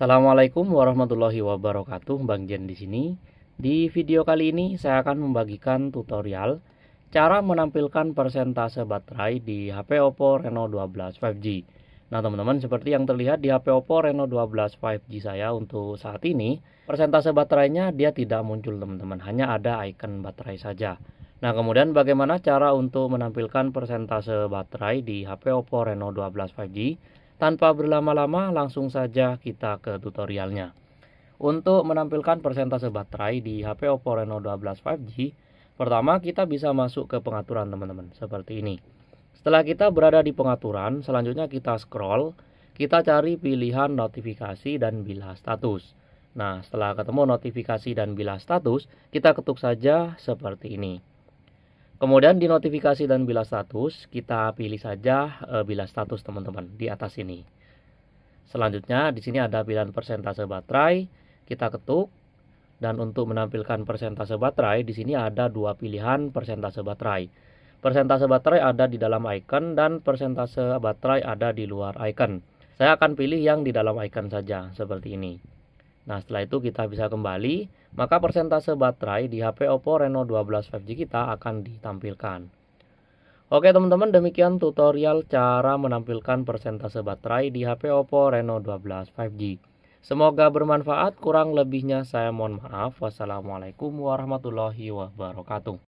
Assalamualaikum warahmatullahi wabarakatuh, Bang Jen di sini. Di video kali ini saya akan membagikan tutorial cara menampilkan persentase baterai di HP Oppo Reno 12 5G. Nah teman-teman seperti yang terlihat di HP Oppo Reno 12 5G saya untuk saat ini persentase baterainya dia tidak muncul teman-teman hanya ada icon baterai saja. Nah kemudian bagaimana cara untuk menampilkan persentase baterai di HP Oppo Reno 12 5G? Tanpa berlama-lama langsung saja kita ke tutorialnya. Untuk menampilkan persentase baterai di HP Oppo Reno 12 5G, pertama kita bisa masuk ke pengaturan teman-teman, seperti ini. Setelah kita berada di pengaturan, selanjutnya kita scroll, kita cari pilihan notifikasi dan bila status. Nah, setelah ketemu notifikasi dan bila status, kita ketuk saja seperti ini. Kemudian di notifikasi dan bila status, kita pilih saja e, bila status teman-teman di atas ini. Selanjutnya di sini ada pilihan persentase baterai, kita ketuk dan untuk menampilkan persentase baterai di sini ada dua pilihan persentase baterai. Persentase baterai ada di dalam icon dan persentase baterai ada di luar icon. Saya akan pilih yang di dalam icon saja seperti ini. Nah setelah itu kita bisa kembali, maka persentase baterai di HP Oppo Reno 12 5G kita akan ditampilkan. Oke teman-teman demikian tutorial cara menampilkan persentase baterai di HP Oppo Reno 12 5G. Semoga bermanfaat, kurang lebihnya saya mohon maaf. Wassalamualaikum warahmatullahi wabarakatuh.